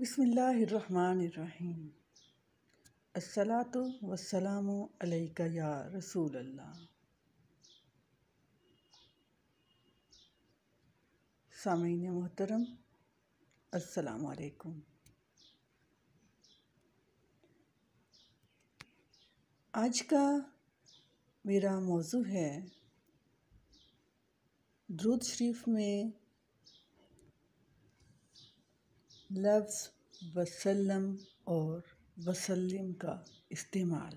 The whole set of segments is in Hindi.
बसमिल्ल वसलाम या रसूल अल्लाह सामीन मोहतरम असलकुम आज का मेरा मौजू है द्रुद शरीफ में लफ्ज़ वसल्लम और वसल्लम का इस्तेमाल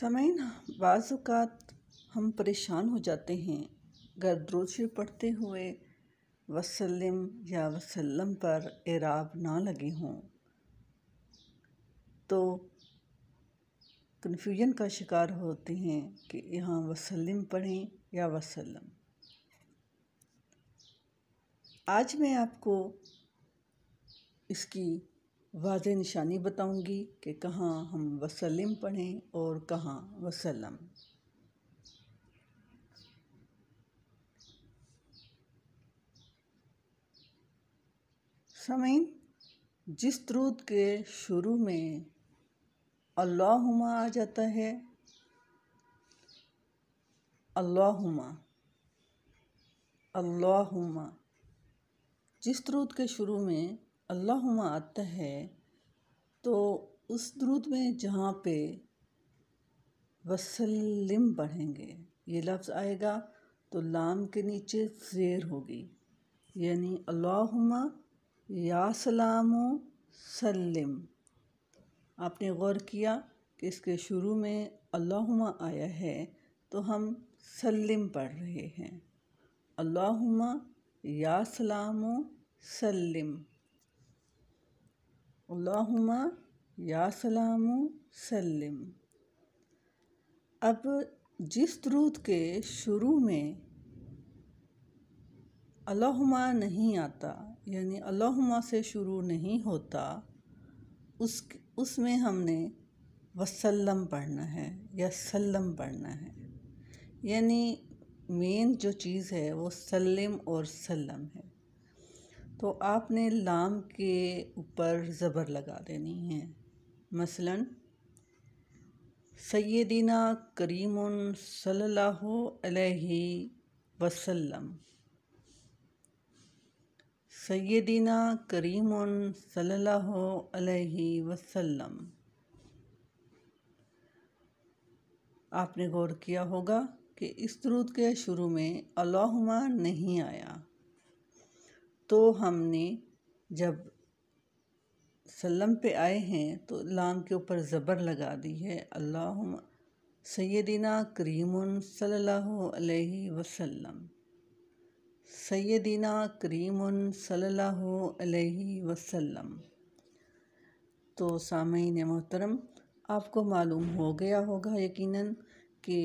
समय बाज़ात हम परेशान हो जाते हैं अगर द्रोशे पढ़ते हुए वसल्लम या वसल्लम पर एराब ना लगे हों तो कन्फ्यूजन का शिकार होते हैं कि यहाँ वसलम पढ़ें या वसलम आज मैं आपको इसकी वाज निशानी बताऊंगी कि कहाँ हम वसलम पढ़ें और कहाँ वसलम समीन जिस द्रूद के शुरू में अल्लाहुमा आ जाता है अल्लाहुमा अल्लाहुमा जिस द्रुद के शुरू में अल्लाहुमा आता है तो उस द्रुद में जहाँ पे वसलम बढ़ेंगे ये लफ्ज़ आएगा तो लाम के नीचे ज़ेर होगी यानी अल्लाहुमा या सलाम सल्लिम आपने गौर किया कि इसके शुरू में अल्लाहुमा आया है तो हम सलम पढ़ रहे हैं अल्लाहुमा या सलाम सलम अल्लाहुमा या सलाम सलम अब जिस द्रूत के शुरू में अल्लाहुमा नहीं आता यानी अल्लाहुमा से शुरू नहीं होता उस उसमें हमने वसल्लम पढ़ना है या सल्लम पढ़ना है यानी मेन जो चीज़ है वो सल्लम और सल्लम है तो आपने लाम के ऊपर ज़बर लगा देनी है मसलन सैदीना करीम सल्लल्लाहु अलैहि वसल्लम सैदीना करीम सल्लल्लाहु अलैहि वसल्लम आपने गौर किया होगा कि इस दरूद के शुरू में अल्लाहुमा नहीं आया तो हमने जब सल्लम पे आए हैं तो लाम के ऊपर ज़बर लगा दी है अल्लाह सैदीना करीम सल्लल्लाहु अलैहि वसल्लम सैदीना करीम सल्लल्लाहु अलैहि वसल्लम तो सामीन मोहतरम आपको मालूम हो गया होगा यकीनन कि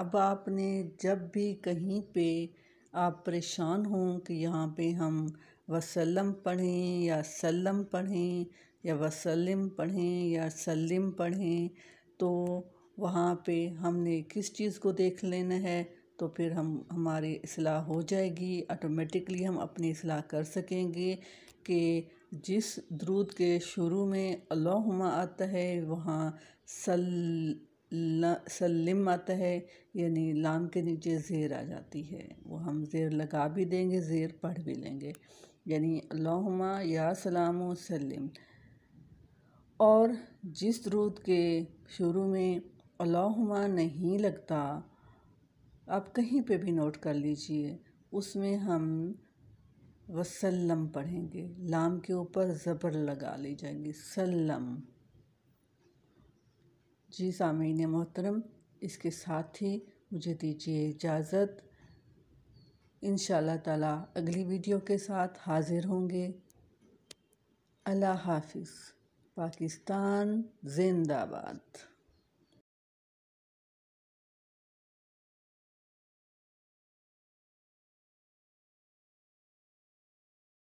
अब आपने जब भी कहीं पे आप परेशान हों कि यहाँ पे हम वसल्लम पढ़ें या सल्लम पढ़ें या वसल्लम पढ़ें या सल्लम पढ़ें तो वहाँ पे हमने किस चीज़ को देख लेना है तो फिर हम हमारी असलाह हो जाएगी ऑटोमेटिकली हम अपनी असलाह कर सकेंगे कि जिस द्रूद के शुरू में अल्लाहुम्मा आता है वहाँ सल आता है यानी लाम के नीचे ज़ेर आ जाती है वो हम ज़ेर लगा भी देंगे ज़ेर पढ़ भी लेंगे यानी अल्लाहुम्मा या सलाम सलम और जिस द्रूद के शुरू में अल्लाहुम्मा नहीं लगता आप कहीं पे भी नोट कर लीजिए उसमें हम वसल्लम पढ़ेंगे लाम के ऊपर ज़बर लगा ली जाएंगी सल्लम जी सामीन मोहतरम इसके साथ ही मुझे दीजिए इजाज़त इन ताला अगली वीडियो के साथ हाज़िर होंगे अल्लाह हाफिज़ पाकिस्तान जिंदाबाद